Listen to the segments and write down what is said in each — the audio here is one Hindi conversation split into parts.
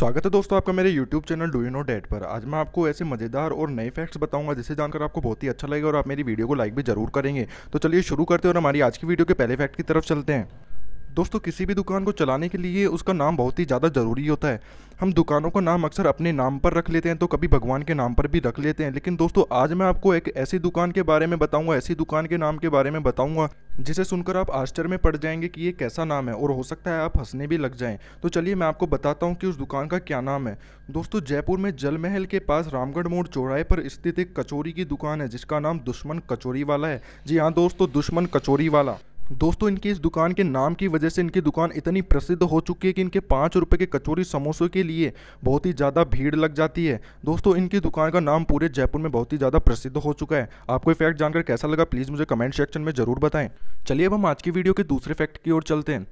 स्वागत है दोस्तों आपका मेरे YouTube channel do you know that पर आज मैं आपको ऐसे मज़ेदार और नए फैक्ट्स बताऊंगा जिसे जानकर आपको बहुत ही अच्छा लगेगा और आप मेरी वीडियो को लाइक भी जरूर करेंगे तो चलिए शुरू करते हैं और हमारी आज की वीडियो के पहले फैक्ट की तरफ चलते हैं दोस्तों किसी भी दुकान को चलाने के लिए उसका नाम बहुत ही ज़्यादा ज़रूरी होता है हम दुकानों का नाम अक्सर अपने नाम पर रख लेते हैं तो कभी भगवान के नाम पर भी रख लेते हैं लेकिन दोस्तों आज मैं आपको एक ऐसी दुकान के बारे में बताऊंगा ऐसी दुकान के नाम के बारे में बताऊंगा जिसे सुनकर आप आश्चर्य में पड़ जाएंगे कि ये कैसा नाम है और हो सकता है आप हंसने भी लग जाएं तो चलिए मैं आपको बताता हूँ कि उस दुकान का क्या नाम है दोस्तों जयपुर में जल महल के पास रामगढ़ मोड़ चौराहे पर स्थित एक कचौरी की दुकान है जिसका नाम दुश्मन कचोरी वाला है जी हाँ दोस्तों दुश्मन कचौरी वाला दोस्तों इनकी इस दुकान के नाम की वजह से इनकी दुकान इतनी प्रसिद्ध हो चुकी है कि इनके पाँच रुपये के कचौरी समोसों के लिए बहुत ही ज़्यादा भीड़ लग जाती है दोस्तों इनकी दुकान का नाम पूरे जयपुर में बहुत ही ज़्यादा प्रसिद्ध हो चुका है आपको ये फैक्ट जानकर कैसा लगा प्लीज़ मुझे कमेंट सेक्शन में ज़रूर बताएं चलिए अब हम आज की वीडियो के दूसरे फैक्ट की ओर चलते हैं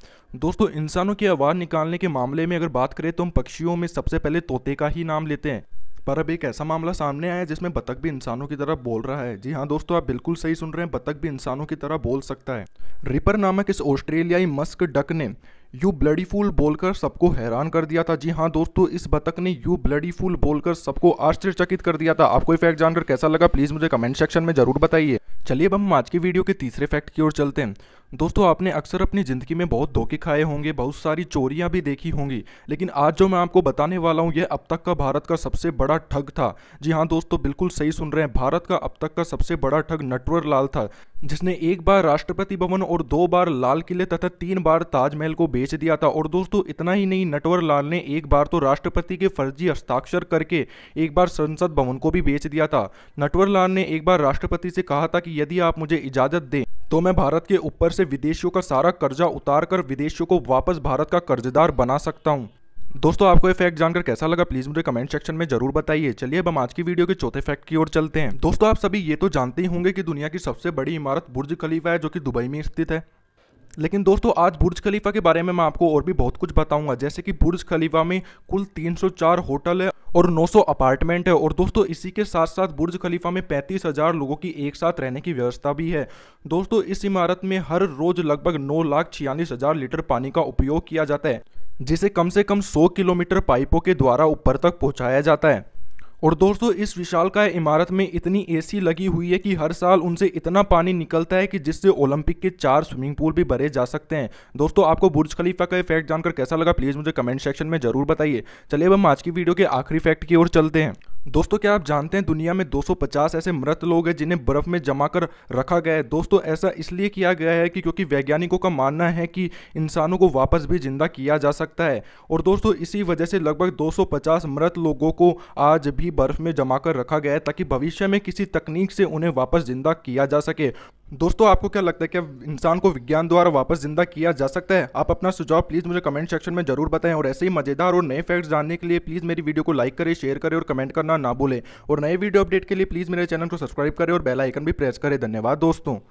दोस्तों इंसानों की आवाज़ निकालने के मामले में अगर बात करें तो हम पक्षियों में सबसे पहले तोते का ही नाम लेते हैं पर अब एक ऐसा मामला सामने आया जिसमें बतख भी इंसानों की तरह बोल रहा है जी हाँ दोस्तों आप बिल्कुल सही सुन रहे हैं बतख भी इंसानों की तरह बोल सकता है रिपर नामक इस ऑस्ट्रेलियाई मस्क डक ने यू ब्लडी फूल बोलकर सबको हैरान कर दिया था जी हाँ दोस्तों इस बतख ने यू ब्लडी फूल बोलकर सबको आश्चर्यचकित कर दिया था आपको ये फैक्ट जानकर कैसा लगा प्लीज़ मुझे कमेंट सेक्शन में ज़रूर बताइए चलिए अब हम आज की वीडियो के तीसरे फैक्ट की ओर चलते हैं दोस्तों आपने अक्सर अपनी ज़िंदगी में बहुत धोखे खाए होंगे बहुत सारी चोरियां भी देखी होंगी लेकिन आज जो मैं आपको बताने वाला हूं यह अब तक का भारत का सबसे बड़ा ठग था जी हाँ दोस्तों बिल्कुल सही सुन रहे हैं भारत का अब तक का सबसे बड़ा ठग नटवर लाल था जिसने एक बार राष्ट्रपति भवन और दो बार लाल किले तथा तीन बार ताजमहल को बेच दिया था और दोस्तों इतना ही नहीं नटवर लाल ने एक बार तो राष्ट्रपति के फर्जी हस्ताक्षर करके एक बार संसद भवन को भी बेच दिया था नटवर लाल ने एक बार राष्ट्रपति से कहा था कि यदि आप मुझे इजाज़त दें तो मैं भारत के ऊपर से विदेशियों का सारा कर्जा उतार कर विदेशियों को वापस भारत का कर्जदार बना सकता हूँ दोस्तों आपको ये फैक्ट जानकर कैसा लगा प्लीज मुझे कमेंट सेक्शन में जरूर बताइए चलिए अब हम आज की वीडियो के चौथे फैक्ट की ओर चलते हैं दोस्तों आप सभी ये तो जानते ही होंगे कि दुनिया की सबसे बड़ी इमारत बुर्ज खलीफा है जो कि दुबई में स्थित है लेकिन दोस्तों आज बुर्ज खलीफा के बारे में मैं आपको और भी बहुत कुछ बताऊंगा जैसे कि बुर्ज खलीफा में कुल 304 होटल है और 900 अपार्टमेंट है और दोस्तों इसी के साथ साथ बुर्ज खलीफा में पैंतीस हज़ार लोगों की एक साथ रहने की व्यवस्था भी है दोस्तों इस इमारत में हर रोज़ लगभग नौ लाख छियालीस हज़ार लीटर पानी का उपयोग किया जाता है जिसे कम से कम 100 किलोमीटर पाइपों के द्वारा ऊपर तक पहुंचाया जाता है और दोस्तों इस विशालकाय इमारत में इतनी एसी लगी हुई है कि हर साल उनसे इतना पानी निकलता है कि जिससे ओलंपिक के चार स्विमिंग पूल भी भरे जा सकते हैं दोस्तों आपको बुर्ज खलीफा का फैक्ट जानकर कैसा लगा प्लीज़ मुझे कमेंट सेक्शन में ज़रूर बताइए चलिए अब हम आज की वीडियो के आखिरी फैक्ट की ओर चलते हैं दोस्तों क्या आप जानते हैं दुनिया में 250 ऐसे मृत लोग हैं जिन्हें बर्फ़ में जमा कर रखा गया है दोस्तों ऐसा इसलिए किया गया है कि क्योंकि वैज्ञानिकों का मानना है कि इंसानों को वापस भी ज़िंदा किया जा सकता है और दोस्तों इसी वजह से लगभग 250 मृत लोगों को आज भी बर्फ़ में जमा कर रखा गया है ताकि भविष्य में किसी तकनीक से उन्हें वापस ज़िंदा किया जा सके दोस्तों आपको क्या लगता है कि इंसान को विज्ञान द्वारा वापस जिंदा किया जा सकता है आप अपना सुझाव प्लीज मुझे कमेंट सेक्शन में जरूर बताएं और ऐसे ही मजेदार और नए फैक्ट्स जानने के लिए प्लीज मेरी वीडियो को लाइक करें शेयर करें और कमेंट करना ना भूलें और नए वीडियो अपडेट के लिए प्लीज मेरे चैनल को सब्सक्राइब करें और बेलाइकन भी प्रेस करें धन्यवाद दोस्तों